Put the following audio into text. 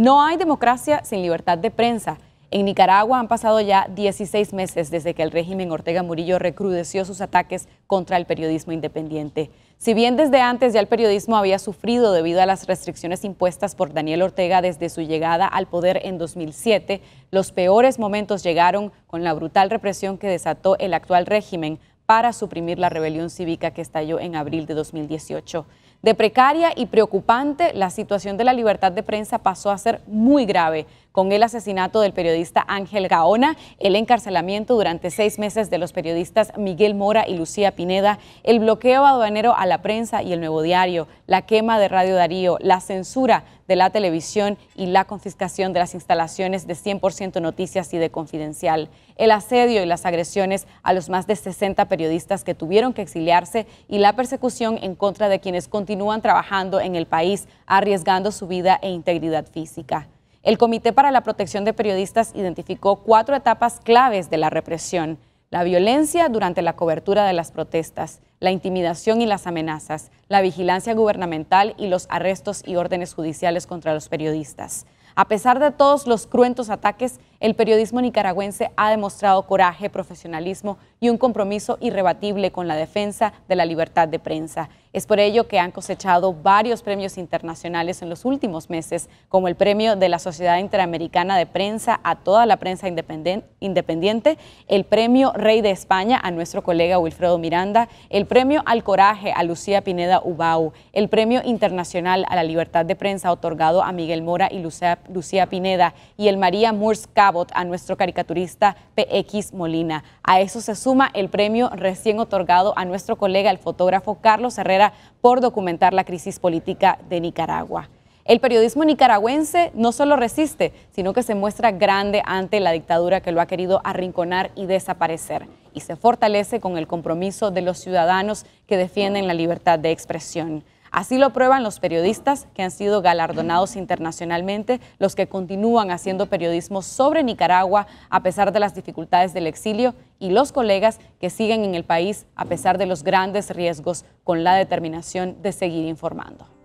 No hay democracia sin libertad de prensa. En Nicaragua han pasado ya 16 meses desde que el régimen Ortega Murillo recrudeció sus ataques contra el periodismo independiente. Si bien desde antes ya el periodismo había sufrido debido a las restricciones impuestas por Daniel Ortega desde su llegada al poder en 2007, los peores momentos llegaron con la brutal represión que desató el actual régimen para suprimir la rebelión cívica que estalló en abril de 2018. De precaria y preocupante, la situación de la libertad de prensa pasó a ser muy grave con el asesinato del periodista Ángel Gaona, el encarcelamiento durante seis meses de los periodistas Miguel Mora y Lucía Pineda, el bloqueo aduanero a la prensa y el nuevo diario, la quema de Radio Darío, la censura de la televisión y la confiscación de las instalaciones de 100% Noticias y de Confidencial, el asedio y las agresiones a los más de 60 periodistas que tuvieron que exiliarse y la persecución en contra de quienes continúan trabajando en el país, arriesgando su vida e integridad física. El Comité para la Protección de Periodistas identificó cuatro etapas claves de la represión. La violencia durante la cobertura de las protestas, la intimidación y las amenazas, la vigilancia gubernamental y los arrestos y órdenes judiciales contra los periodistas. A pesar de todos los cruentos ataques, el periodismo nicaragüense ha demostrado coraje, profesionalismo y un compromiso irrebatible con la defensa de la libertad de prensa. Es por ello que han cosechado varios premios internacionales en los últimos meses, como el premio de la Sociedad Interamericana de Prensa a toda la prensa independiente, el premio Rey de España a nuestro colega Wilfredo Miranda, el Premio al Coraje a Lucía Pineda Ubau, el Premio Internacional a la Libertad de Prensa otorgado a Miguel Mora y Lucía, Pineda y el María Murs Cabot a nuestro caricaturista PX Molina. A eso se suma el premio recién otorgado a nuestro colega el fotógrafo Carlos Herrera por documentar la crisis política de Nicaragua. El periodismo nicaragüense no solo resiste, sino que se muestra grande ante la dictadura que lo ha querido arrinconar y desaparecer, y se fortalece con el compromiso de los ciudadanos que defienden la libertad de expresión. Así lo prueban los periodistas que han sido galardonados internacionalmente, los que continúan haciendo periodismo sobre Nicaragua a pesar de las dificultades del exilio y los colegas que siguen en el país a pesar de los grandes riesgos con la determinación de seguir informando.